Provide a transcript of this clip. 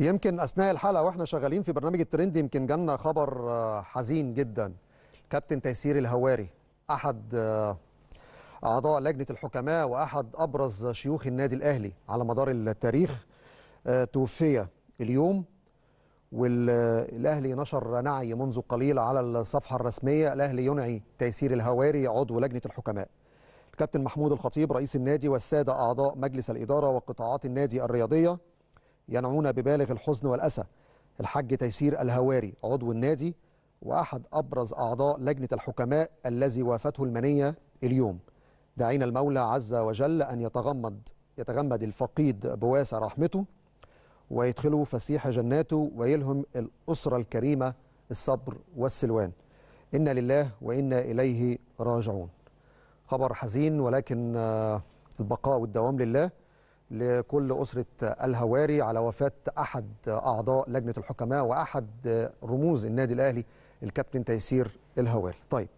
يمكن اثناء الحلقه واحنا شغالين في برنامج الترند يمكن جالنا خبر آه، حزين جدا كابتن تيسير الهواري احد آه، اعضاء لجنه الحكماء واحد ابرز شيوخ النادي الاهلي على مدار التاريخ آه، توفي اليوم والاهلي نشر نعي منذ قليل على الصفحه الرسميه الاهلي ينعي تيسير الهواري عضو لجنه الحكماء الكابتن محمود الخطيب رئيس النادي والساده اعضاء مجلس الاداره وقطاعات النادي الرياضيه ينعون ببالغ الحزن والأسى الحاج تيسير الهواري عضو النادي وأحد أبرز أعضاء لجنة الحكماء الذي وافته المنية اليوم دعينا المولى عز وجل أن يتغمد يتغمد الفقيد بواسع رحمته ويدخله فسيح جناته ويلهم الأسرة الكريمة الصبر والسلوان إنا لله وإنا إليه راجعون خبر حزين ولكن آه، البقاء والدوام لله لكل أسرة الهواري على وفاة أحد أعضاء لجنة الحكماء وأحد رموز النادي الأهلي الكابتن تيسير الهواري طيب